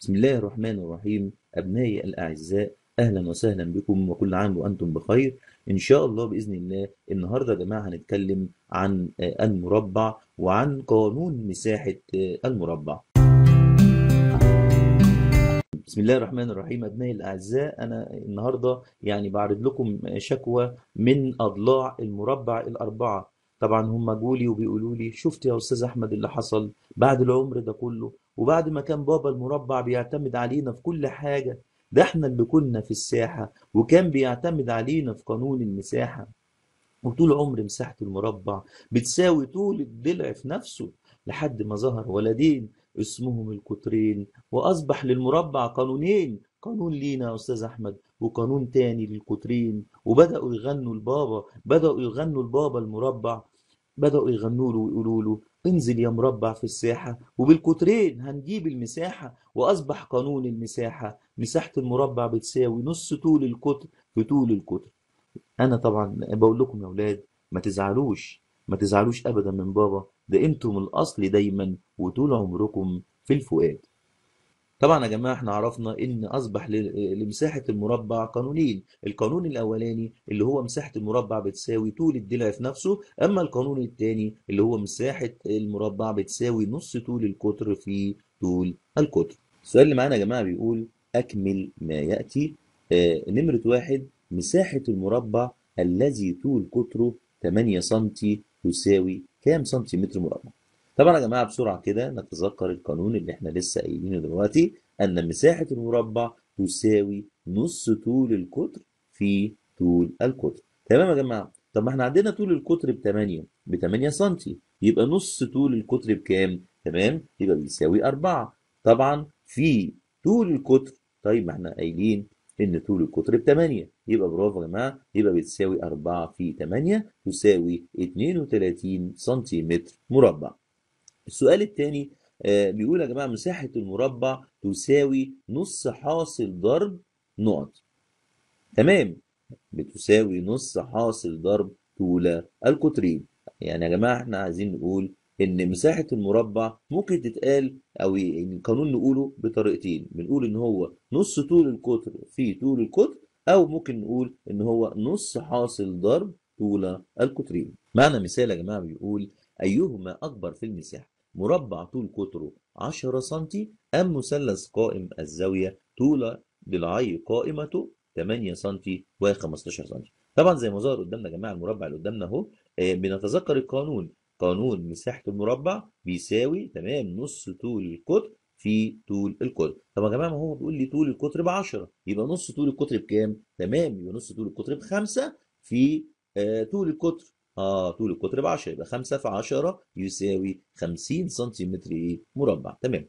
بسم الله الرحمن الرحيم أبنائي الأعزاء أهلا وسهلا بكم وكل عام وأنتم بخير إن شاء الله بإذن الله النهاردة يا جماعة هنتكلم عن آه، المربع وعن قانون مساحة آه، المربع بسم الله الرحمن الرحيم أبنائي الأعزاء أنا النهاردة يعني بعرض لكم شكوى من أضلاع المربع الأربعة طبعا هم جولي وبيقولوا لي شفت يا أستاذ أحمد اللي حصل بعد العمر ده كله وبعد ما كان بابا المربع بيعتمد علينا في كل حاجة ده احنا اللي كنا في الساحة وكان بيعتمد علينا في قانون المساحة وطول عمر مساحة المربع بتساوي طول الضلع في نفسه لحد ما ظهر ولدين اسمهم القطرين وأصبح للمربع قانونين قانون لينا يا أستاذ أحمد وقانون تاني للقطرين وبدأوا يغنوا البابا بدأوا يغنوا البابا المربع بدأوا يغنوا له ويقولوا له انزل يا مربع في الساحة وبالكترين هنجيب المساحة وأصبح قانون المساحة مساحة المربع بتساوي نص طول القطر في طول القطر أنا طبعا بقول لكم يا أولاد ما تزعلوش ما تزعلوش أبدا من بابا ده أنتم الأصل دايما وطول عمركم في الفؤاد طبعا يا جماعه احنا عرفنا ان اصبح لمساحه المربع قانونين القانون الاولاني اللي هو مساحه المربع بتساوي طول الضلع في نفسه اما القانون الثاني اللي هو مساحه المربع بتساوي نص طول القطر في طول القطر السؤال اللي معانا يا جماعه بيقول اكمل ما ياتي آه نمره واحد مساحه المربع الذي طول قطره 8 سم تساوي كام سنتيمتر مربع طبعا يا جماعه بسرعه كده نتذكر القانون اللي احنا لسه قايلينه دلوقتي ان مساحه المربع تساوي نص طول القطر في طول القطر تمام يا جماعه طب ما احنا عندنا طول القطر ب 8 ب 8 سم يبقى نص طول القطر بكام تمام يبقى بيساوي 4 طبعا في طول القطر طيب ما احنا قايلين ان طول القطر ب 8 يبقى برافو يا جماعه يبقى بتساوي 4 في 8 تساوي 32 سم مربع السؤال الثاني آه، بيقول يا جماعه مساحه المربع تساوي نص حاصل ضرب نقط تمام بتساوي نص حاصل ضرب طول القطرين يعني يا جماعه احنا عايزين نقول ان مساحه المربع ممكن تتقال او يعني القانون نقوله بطريقتين بنقول ان هو نص طول القطر في طول القطر او ممكن نقول ان هو نص حاصل ضرب طول القطرين معنى مثال يا جماعه بيقول ايهما اكبر في المساحه مربع طول قطره 10 سم أم مثلث قائم الزاوية طول ضلعي قائمته 8 سم و15 سم طبعا زي ما ظهر قدامنا يا جماعه المربع اللي قدامنا اهو آه، بنتذكر القانون قانون مساحه المربع بيساوي تمام نص طول القطر في طول القطر طب يا جماعه ما هو بيقول لي طول القطر ب 10 يبقى نص طول القطر بكام تمام يبقى نص طول القطر ب 5 في آه طول القطر اه طول القطر ب 10 يبقى 5 في 10 يساوي 50 سنتيمتر ايه مربع تمام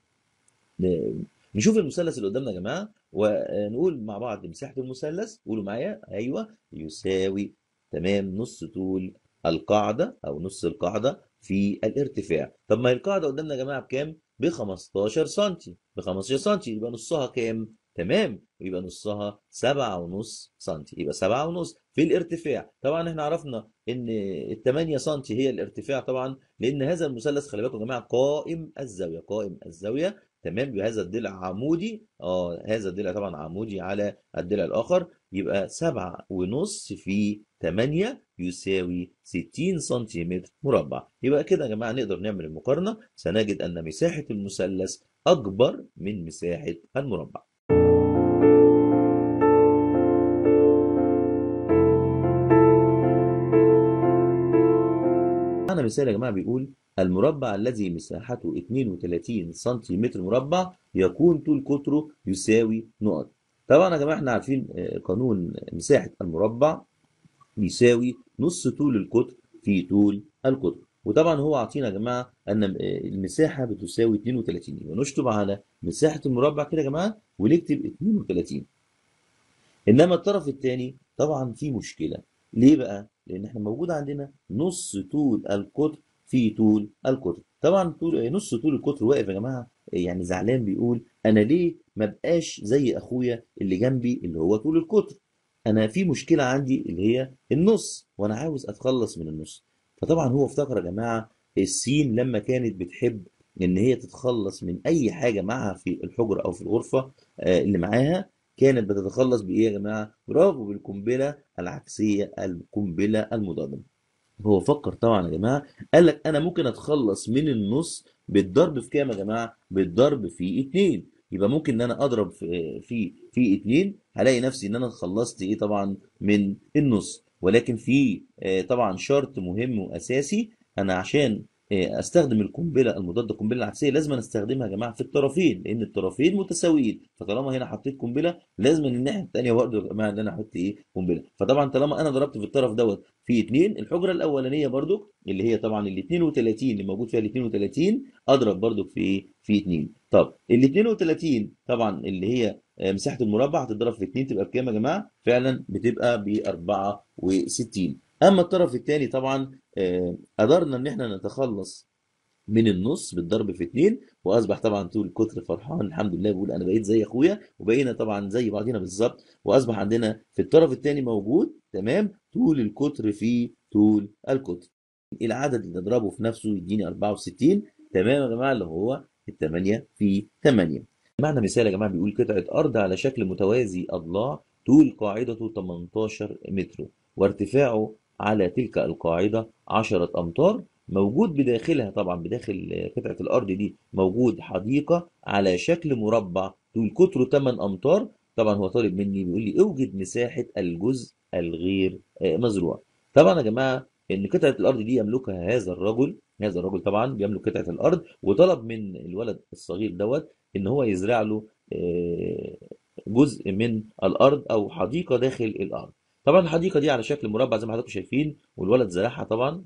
نشوف المثلث اللي قدامنا يا جماعه ونقول مع بعض مساحه المثلث قولوا معايا ايوه يساوي تمام نص طول القاعده او نص القاعده في الارتفاع طب ما هي القاعده قدامنا يا جماعه بكام ب 15 سم ب 15 سم يبقى نصها كام تمام يبقى نصها 7.5 سم يبقى 7.5 في الارتفاع طبعا احنا عرفنا ان ال 8 سم هي الارتفاع طبعا لان هذا المثلث خلي بالكم يا جماعه قائم الزاويه قائم الزاويه تمام بهذا الضلع عمودي اه هذا الضلع طبعا عمودي على الضلع الاخر يبقى سبعة ونص في 8 يساوي 60 سم مربع يبقى كده يا جماعه نقدر نعمل المقارنه سنجد ان مساحه المثلث اكبر من مساحه المربع مثال يا جماعة بيقول المربع الذي مساحته 32 سنتيمتر مربع يكون طول قطره يساوي نقط طبعا يا جماعة احنا عارفين آه، قانون مساحة المربع بيساوي نص طول القطر في طول القطر وطبعا هو عطينا يا جماعة أن آه، المساحة بتساوي 32 يبقى نشطب على مساحة المربع كده يا جماعة ونكتب 32 إنما الطرف الثاني طبعا في مشكلة ليه بقى؟ لان احنا موجود عندنا نص طول القطر في طول القطر طبعا طول آه، نص طول القطر واقف يا جماعه آه، يعني زعلان بيقول انا ليه ما بقاش زي اخويا اللي جنبي اللي هو طول القطر انا في مشكله عندي اللي هي النص وانا عاوز اتخلص من النص فطبعا هو افتكر يا جماعه السين لما كانت بتحب ان هي تتخلص من اي حاجه معها في الحجره او في الغرفه آه، اللي معاها كانت بتتخلص بايه يا جماعه برافو بالقنبله العكسيه القنبله المضاده. هو فكر طبعا يا جماعه قال لك انا ممكن اتخلص من النص بالضرب في كام يا جماعه بالضرب في اتنين يبقى ممكن ان انا اضرب في في في هلاقي نفسي ان انا اتخلصت ايه طبعا من النص ولكن في آه، طبعا شرط مهم واساسي انا عشان إيه، استخدم القنبله المضاد القنبله العكسيه لازم استخدمها يا جماعه في الطرفين لان الطرفين متساويين فطالما هنا حطيت قنبله لازم الناحيه الثانيه برضه يا جماعه ان انا احط ايه قنبله فطبعا طالما انا ضربت في الطرف دوت في 2 الحجره الاولانيه برضه اللي هي طبعا ال 32 اللي موجود فيها ال 32 اضرب برضه في ايه في 2 طب ال 32 طبعا اللي هي آه، مساحه المربع هتضرب في 2 تبقى بكام يا جماعه فعلا بتبقى ب 64 اما الطرف الثاني طبعا آه، قدرنا ان احنا نتخلص من النص بالضرب في اتنين واصبح طبعا طول الكتر فرحان الحمد لله بيقول انا بقيت زي اخويا وبقينا طبعا زي بعضينا بالظبط واصبح عندنا في الطرف الثاني موجود تمام طول الكتر في طول الكتر العدد اللي نضربه في نفسه يديني 64 تمام يا جماعه اللي هو ال 8 في 8 معنى مثال يا جماعه بيقول قطعه ارض على شكل متوازي اضلاع طول قاعدته 18 متر وارتفاعه على تلك القاعدة عشرة أمتار موجود بداخلها طبعا بداخل قطعة الأرض دي موجود حديقة على شكل مربع طول كتره 8 أمتار طبعا هو طالب مني بيقول لي اوجد مساحة الجزء الغير آه، مزروع طبعا يا جماعة ان قطعة الأرض دي يملكها هذا الرجل هذا الرجل طبعا بيملك قطعة الأرض وطلب من الولد الصغير دوت ان هو يزرع له آه، جزء من الأرض أو حديقة داخل الأرض طبعا الحديقه دي على شكل مربع زي ما حضراتكم شايفين والولد زرعها طبعا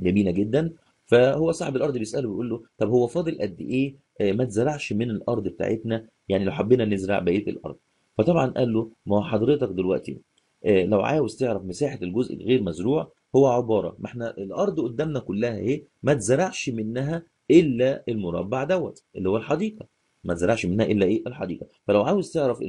جميله جدا فهو صاحب الارض بيساله ويقول له طب هو فاضل قد ايه آه، ما تزرعش من الارض بتاعتنا يعني لو حبينا نزرع بقيه الارض فطبعا قال له ما هو حضرتك دلوقتي آه، لو عاوز تعرف مساحه الجزء الغير مزروع هو عباره ما احنا الارض قدامنا كلها اهي ما تزرعش منها الا المربع دوت اللي هو الحديقه ما تزرعش منها الا ايه الحديقه فلو عاوز تعرف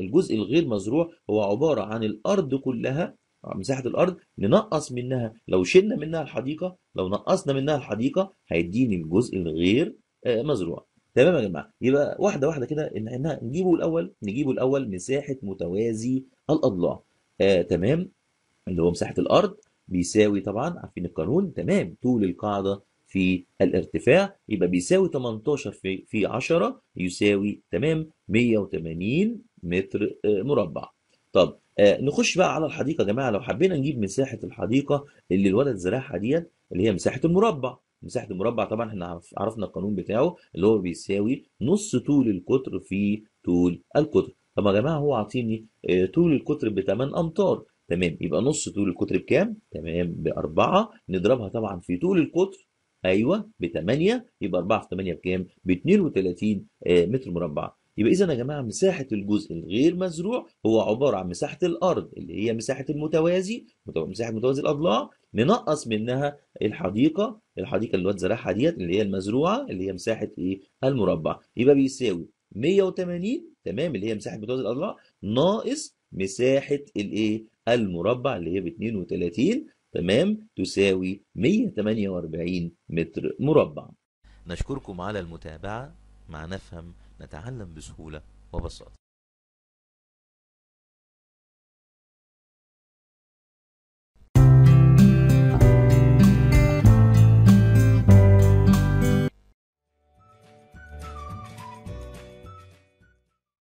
الجزء الغير مزروع هو عباره عن الارض كلها مساحه الارض ننقص منها لو شلنا منها الحديقه لو نقصنا منها الحديقه هيديني الجزء الغير آه، مزروع تمام يا جماعه يبقى واحده واحده كده ان احنا نجيبه الاول نجيبه الاول مساحه متوازي الاضلاع آه تمام اللي هو مساحه الارض بيساوي طبعا عارفين القانون تمام طول القاعده في الارتفاع يبقى بيساوي 18 في في 10 يساوي تمام 180 متر آه، مربع طب آه، نخش بقى على الحديقه يا جماعه لو حبينا نجيب مساحه الحديقه اللي الولد زرعها ديت اللي هي مساحه المربع مساحه المربع طبعا احنا عرفنا القانون بتاعه اللي هو بيساوي نص طول القطر في طول القطر طب يا جماعه هو عاطيني آه، طول القطر ب 8 امتار تمام يبقى نص طول القطر بكام؟ تمام بأربعة نضربها طبعا في طول القطر ايوه ب 8 يبقى 4 في 8 بكام؟ ب 32 آه، متر مربع يبقى اذا يا جماعه مساحه الجزء الغير مزروع هو عباره عن مساحه الارض اللي هي مساحه المتوازي مساحه متوازي الاضلاع ننقص منها الحديقه الحديقه اللي الواد زرعها ديت اللي هي المزروعه اللي هي مساحه ايه؟ المربع يبقى بيساوي 180 تمام اللي هي مساحه متوازي الاضلاع ناقص مساحه الايه؟ المربع اللي هي ب 32 تمام تساوي 148 متر مربع نشكركم على المتابعة مع نفهم نتعلم بسهولة وبساطة